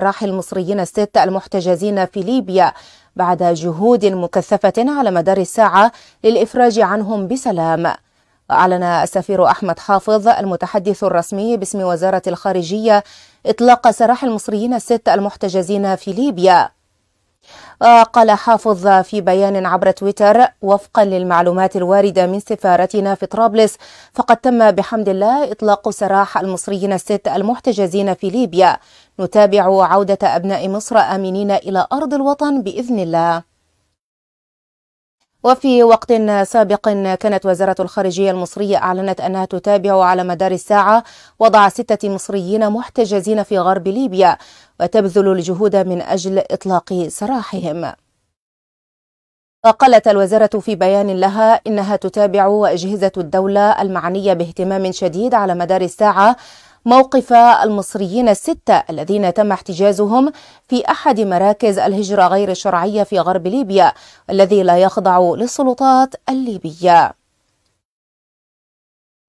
راح المصريين الست المحتجزين في ليبيا بعد جهود مكثفة على مدار الساعة للإفراج عنهم بسلام أعلن السفير أحمد حافظ المتحدث الرسمي باسم وزارة الخارجية إطلاق سراح المصريين الست المحتجزين في ليبيا قال حافظ في بيان عبر تويتر وفقا للمعلومات الواردة من سفارتنا في طرابلس فقد تم بحمد الله إطلاق سراح المصريين الست المحتجزين في ليبيا نتابع عودة أبناء مصر آمنين إلى أرض الوطن بإذن الله وفي وقت سابق كانت وزارة الخارجية المصرية أعلنت أنها تتابع على مدار الساعة وضع ستة مصريين محتجزين في غرب ليبيا وتبذل الجهود من أجل إطلاق سراحهم وقالت الوزارة في بيان لها إنها تتابع أجهزة الدولة المعنية باهتمام شديد على مدار الساعة موقف المصريين الستة الذين تم احتجازهم في أحد مراكز الهجرة غير الشرعية في غرب ليبيا الذي لا يخضع للسلطات الليبية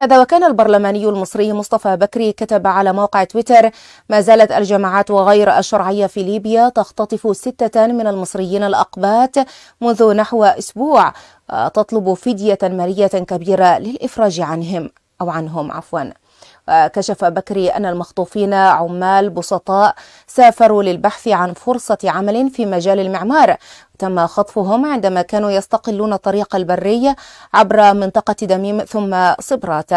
هذا وكان البرلماني المصري مصطفى بكري كتب على موقع تويتر ما زالت الجماعات وغير الشرعية في ليبيا تختطف ستة من المصريين الأقبات منذ نحو أسبوع آه، تطلب فدية مالية كبيرة للإفراج عنهم أو عنهم عفواً كشف بكري أن المخطوفين عمال بسطاء سافروا للبحث عن فرصة عمل في مجال المعمار تم خطفهم عندما كانوا يستقلون الطريق البري عبر منطقة دميم ثم صبرات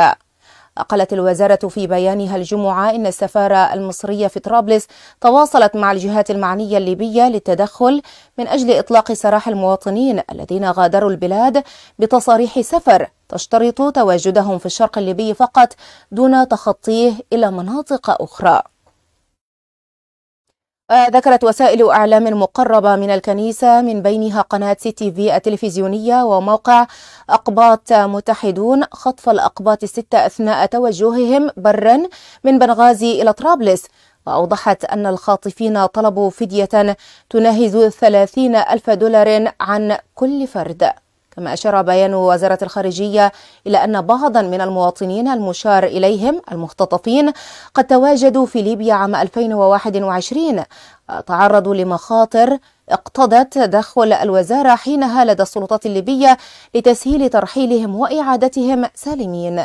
قالت الوزارة في بيانها الجمعة إن السفارة المصرية في طرابلس تواصلت مع الجهات المعنية الليبية للتدخل من أجل إطلاق سراح المواطنين الذين غادروا البلاد بتصاريح سفر تشترط تواجدهم في الشرق الليبي فقط دون تخطيه إلى مناطق أخرى ذكرت وسائل أعلام مقربة من الكنيسة من بينها قناة سي تي في التلفزيونية وموقع أقباط متحدون خطف الأقباط الستة أثناء توجههم برا من بنغازي إلى طرابلس وأوضحت أن الخاطفين طلبوا فدية تناهز 30 ألف دولار عن كل فرد كما أشار بيان وزارة الخارجية إلى أن بعضا من المواطنين المشار إليهم المختطفين قد تواجدوا في ليبيا عام 2021 تعرضوا لمخاطر اقتضت تدخل الوزارة حينها لدى السلطات الليبية لتسهيل ترحيلهم وإعادتهم سالمين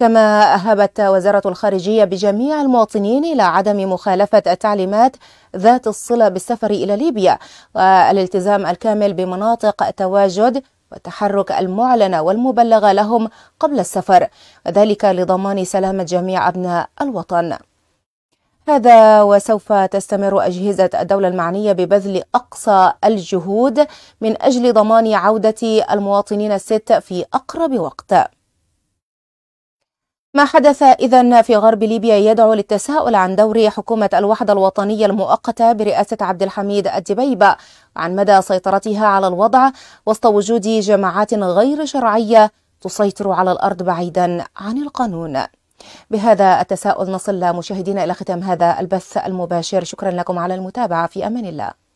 كما أهبت وزارة الخارجية بجميع المواطنين إلى عدم مخالفة التعليمات ذات الصلة بالسفر إلى ليبيا والالتزام الكامل بمناطق التواجد والتحرك المعلن والمبلغة لهم قبل السفر وذلك لضمان سلامة جميع أبناء الوطن هذا وسوف تستمر أجهزة الدولة المعنية ببذل أقصى الجهود من أجل ضمان عودة المواطنين الست في أقرب وقت ما حدث إذا في غرب ليبيا يدعو للتساؤل عن دور حكومة الوحدة الوطنية المؤقتة برئاسة عبد الحميد الدبيبة عن مدى سيطرتها على الوضع وسط وجود جماعات غير شرعية تسيطر على الأرض بعيدا عن القانون بهذا التساؤل نصل مشاهدينا إلى ختام هذا البث المباشر شكرا لكم على المتابعة في أمان الله